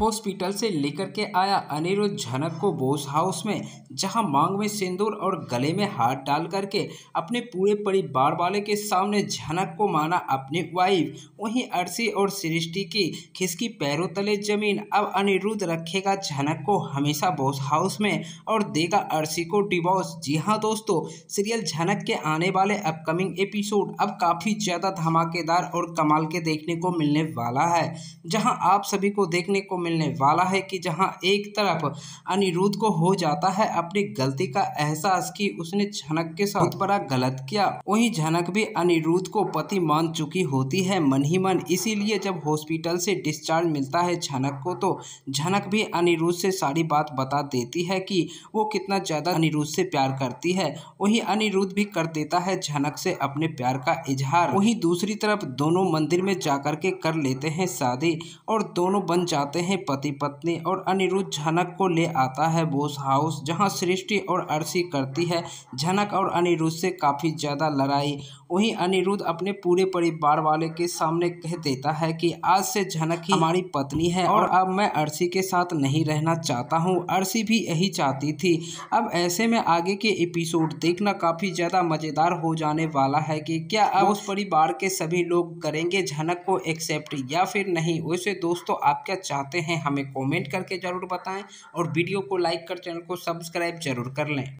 hospital से लेकर के आया अनिरुद्ध झनक को बोस हाउस में जहां मांग में सिंदूर और गले में हाथ डाल करके अपने पूरे परिवार वाले के सामने झनक को माना अपनी वाइफ वहीं अरसी और सृष्टि की खिसकी पैरों तले जमीन अब अनिरुद्ध रखेगा झनक को हमेशा बोस हाउस में और देगा अरसी को डिवोर्स जी हाँ दोस्तों सीरियल झनक के आने वाले अपकमिंग एपिसोड अब काफ़ी ज़्यादा धमाकेदार और कमाल के देखने को मिलने वाला है जहाँ आप सभी को देखने को मिलने वाला है कि जहां एक तरफ अनिरुद्ध को हो जाता है अपनी गलती का एहसास कि उसने झनक के साथ बड़ा गलत किया वहीं झनक भी अनिरुद्ध को पति मान चुकी होती है मन ही मन इसीलिए जब हॉस्पिटल से डिस्चार्ज मिलता है झनक को तो झनक भी अनिरुद्ध से सारी बात बता देती है कि वो कितना ज़्यादा अनिरुद्ध से प्यार करती है वही अनिरुद्ध भी कर देता है झनक से अपने प्यार का इजहार वही दूसरी तरफ दोनों मंदिर में जाकर के कर लेते हैं शादी और दोनों बन जाते हैं अपने पति पत्नी और अनिरुद्ध झनक को ले आता है बोस हाउस जहां सृष्टि और अर्शी करती है झनक और अनिरुद्ध से काफ़ी ज़्यादा लड़ाई वहीं अनिरुद्ध अपने पूरे परिवार वाले के सामने कह देता है कि आज से झनक ही हमारी पत्नी है और अब मैं अरसी के साथ नहीं रहना चाहता हूँ अरसी भी यही चाहती थी अब ऐसे में आगे के एपिसोड देखना काफ़ी ज़्यादा मज़ेदार हो जाने वाला है कि क्या अब उस परिवार के सभी लोग करेंगे झनक को एक्सेप्ट या फिर नहीं वैसे दोस्तों आप क्या चाहते हैं हैं हमें कमेंट करके ज़रूर बताएं और वीडियो को लाइक कर चैनल को सब्सक्राइब जरूर कर लें